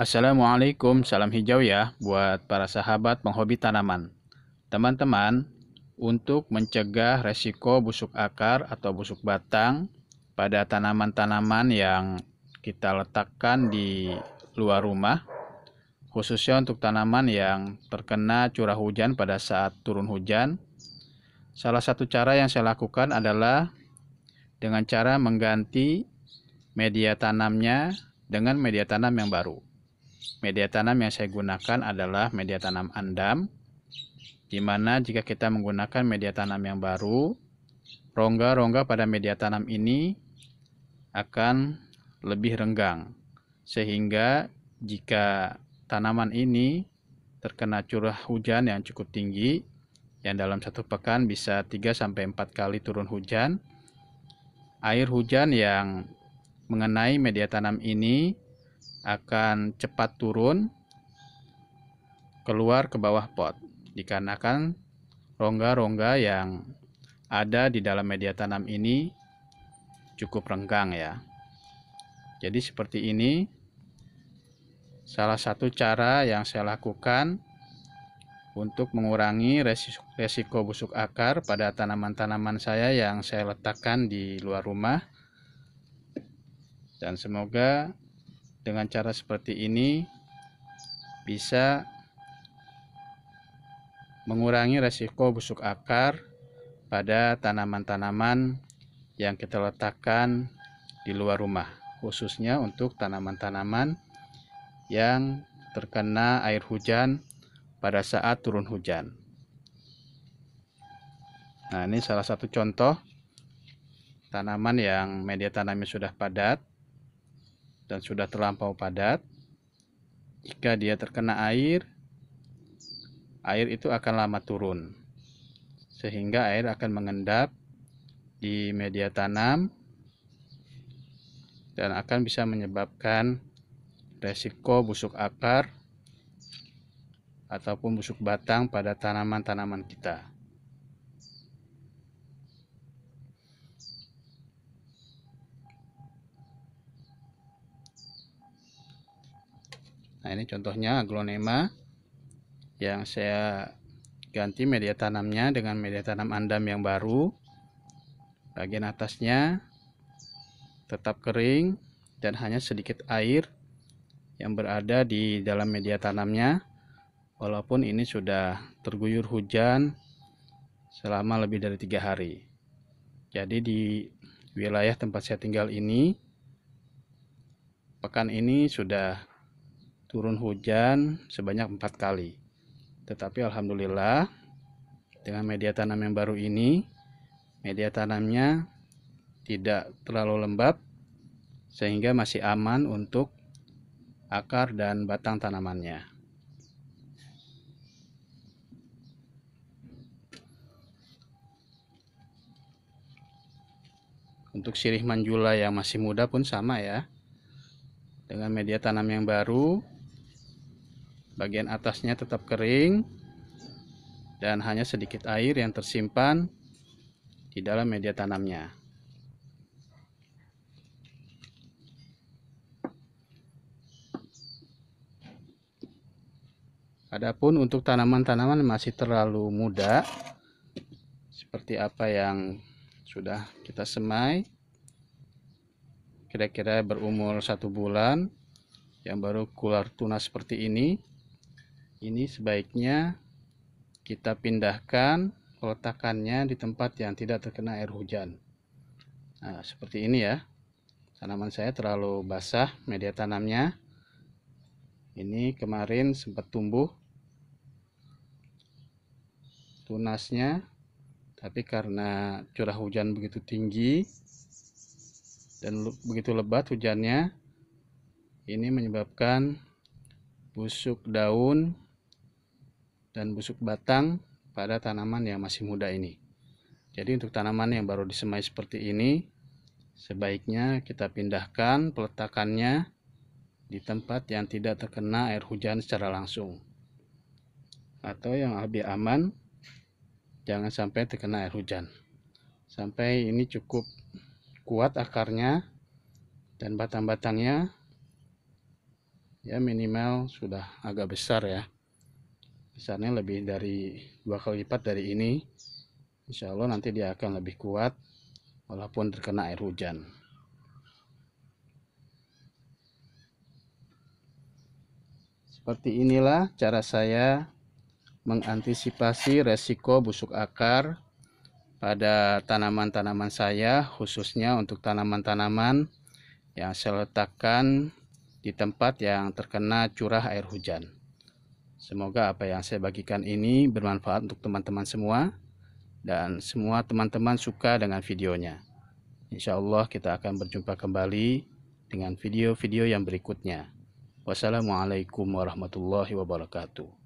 Assalamualaikum, salam hijau ya buat para sahabat penghobi tanaman. Teman-teman, untuk mencegah resiko busuk akar atau busuk batang pada tanaman-tanaman yang kita letakkan di luar rumah, khususnya untuk tanaman yang terkena curah hujan pada saat turun hujan, salah satu cara yang saya lakukan adalah dengan cara mengganti media tanamnya dengan media tanam yang baru. Media tanam yang saya gunakan adalah media tanam andam, di mana jika kita menggunakan media tanam yang baru, rongga-rongga pada media tanam ini akan lebih renggang, sehingga jika tanaman ini terkena curah hujan yang cukup tinggi, yang dalam satu pekan bisa 3-4 kali turun hujan, air hujan yang mengenai media tanam ini akan cepat turun keluar ke bawah pot dikarenakan rongga-rongga yang ada di dalam media tanam ini cukup renggang ya. Jadi seperti ini salah satu cara yang saya lakukan untuk mengurangi resiko, busuk akar pada tanaman-tanaman saya yang saya letakkan di luar rumah. Dan semoga dengan cara seperti ini bisa mengurangi resiko busuk akar pada tanaman-tanaman yang kita letakkan di luar rumah khususnya untuk tanaman-tanaman yang terkena air hujan pada saat turun hujan nah ini salah satu contoh tanaman yang media tanamnya sudah padat dan sudah terlampau padat, jika dia terkena air, air itu akan lama turun, sehingga air akan mengendap di media tanam dan akan bisa menyebabkan resiko busuk akar ataupun busuk batang pada tanaman-tanaman kita. Nah ini contohnya aglonema yang saya ganti media tanamnya dengan media tanam andam yang baru. Bagian atasnya tetap kering dan hanya sedikit air yang berada di dalam media tanamnya. Walaupun ini sudah terguyur hujan selama lebih dari tiga hari. Jadi di wilayah tempat saya tinggal ini pekan ini sudah turun hujan sebanyak empat kali. Tetapi alhamdulillah dengan media tanam yang baru ini media tanamnya tidak terlalu lembab sehingga masih aman untuk akar dan batang tanamannya. Untuk sirih manjula yang masih muda pun sama ya. Dengan media tanam yang baru, bagian atasnya tetap kering dan hanya sedikit air yang tersimpan di dalam media tanamnya Adapun untuk tanaman-tanaman masih terlalu muda seperti apa yang sudah kita semai kira-kira berumur satu bulan yang baru keluar tunas seperti ini ini sebaiknya kita pindahkan peletakannya di tempat yang tidak terkena air hujan nah, seperti ini ya tanaman saya terlalu basah media tanamnya ini kemarin sempat tumbuh tunasnya tapi karena curah hujan begitu tinggi dan begitu lebat hujannya ini menyebabkan busuk daun dan busuk batang pada tanaman yang masih muda ini. Jadi untuk tanaman yang baru disemai seperti ini, sebaiknya kita pindahkan peletakannya di tempat yang tidak terkena air hujan secara langsung. Atau yang lebih aman, jangan sampai terkena air hujan. Sampai ini cukup kuat akarnya dan batang-batangnya ya minimal sudah agak besar ya besarnya lebih dari dua kali lipat dari ini Insya Allah nanti dia akan lebih kuat walaupun terkena air hujan seperti inilah cara saya mengantisipasi resiko busuk akar pada tanaman-tanaman saya khususnya untuk tanaman-tanaman yang saya letakkan di tempat yang terkena curah air hujan Semoga apa yang saya bagikan ini bermanfaat untuk teman-teman semua dan semua teman-teman suka dengan videonya. Insya Allah kita akan berjumpa kembali dengan video-video yang berikutnya. Wassalamualaikum warahmatullahi wabarakatuh.